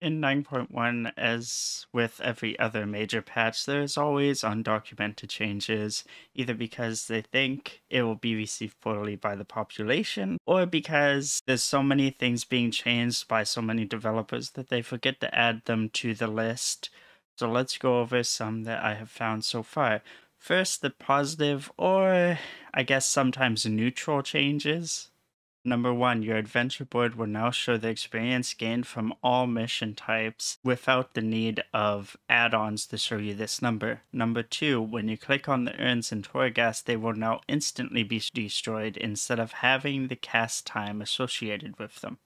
in 9.1, as with every other major patch, there's always undocumented changes, either because they think it will be received poorly by the population, or because there's so many things being changed by so many developers that they forget to add them to the list. So let's go over some that I have found so far. First, the positive, or I guess sometimes neutral changes. Number one, your adventure board will now show the experience gained from all mission types without the need of add ons to show you this number. Number two, when you click on the urns and Torghast, they will now instantly be destroyed instead of having the cast time associated with them.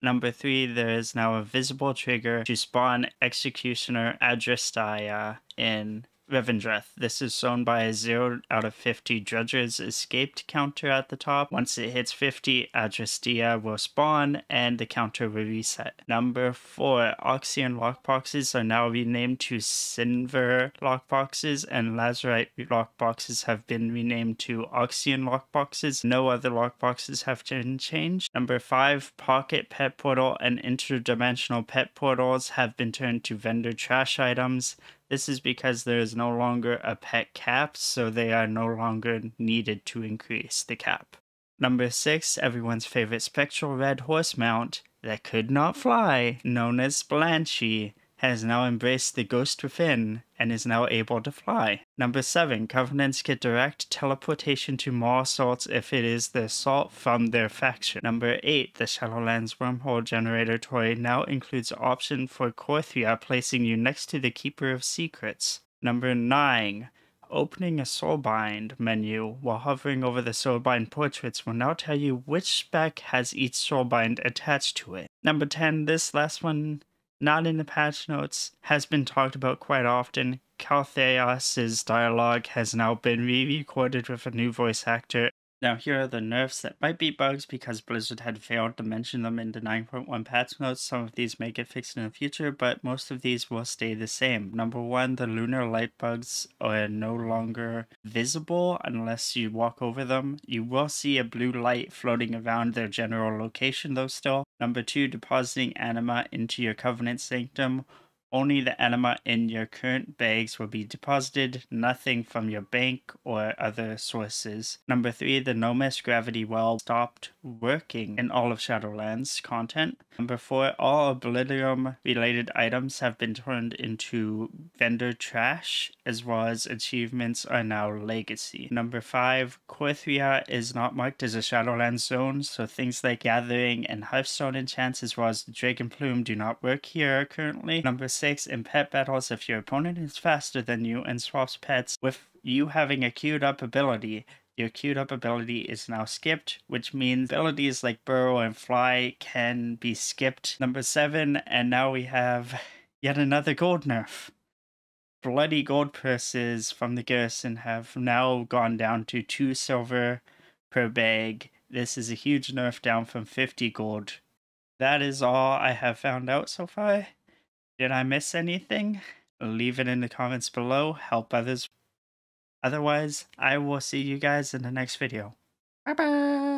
Number three, there is now a visible trigger to spawn Executioner Adrestia in Revendreth. This is shown by a 0 out of 50 Drudger's escaped counter at the top. Once it hits 50, Adrestia will spawn and the counter will reset. Number 4, Oxian lockboxes are now renamed to Sinver lockboxes and Lazarite lockboxes have been renamed to Oxian lockboxes. No other lockboxes have been changed. Number 5, Pocket Pet Portal and Interdimensional Pet Portals have been turned to vendor trash items. This is because there is no longer a pet cap, so they are no longer needed to increase the cap. Number 6, everyone's favorite spectral red horse mount that could not fly, known as Blanchie has now embraced the ghost within and is now able to fly. Number seven, Covenants get direct teleportation to more assaults if it is the assault from their faction. Number eight, the Shadowlands Wormhole Generator toy now includes option for Corthia placing you next to the Keeper of Secrets. Number nine, opening a soulbind menu while hovering over the soulbind portraits will now tell you which spec has each soulbind attached to it. Number 10, this last one not in the patch notes, has been talked about quite often. Caltheos's dialogue has now been re recorded with a new voice actor now, here are the nerfs that might be bugs because Blizzard had failed to mention them in the 9.1 patch notes. Some of these may get fixed in the future, but most of these will stay the same. Number one, the lunar light bugs are no longer visible unless you walk over them. You will see a blue light floating around their general location, though, still. Number two, depositing anima into your covenant sanctum only the enema in your current bags will be deposited, nothing from your bank or other sources. Number three, the Nomesh gravity well stopped working in all of Shadowlands content. Number four, all Obliteratum related items have been turned into vendor trash, as well as achievements are now legacy. Number five, Corthria is not marked as a Shadowlands zone, so things like Gathering and Hearthstone enchants, as well as the Dragon Plume, do not work here currently. Number six, in pet battles if your opponent is faster than you and swaps pets with you having a queued up ability. Your queued up ability is now skipped, which means abilities like Burrow and Fly can be skipped. Number seven, and now we have yet another gold nerf. Bloody gold purses from the garrison have now gone down to two silver per bag. This is a huge nerf down from 50 gold. That is all I have found out so far. Did I miss anything? Leave it in the comments below. Help others. Otherwise, I will see you guys in the next video. Bye bye.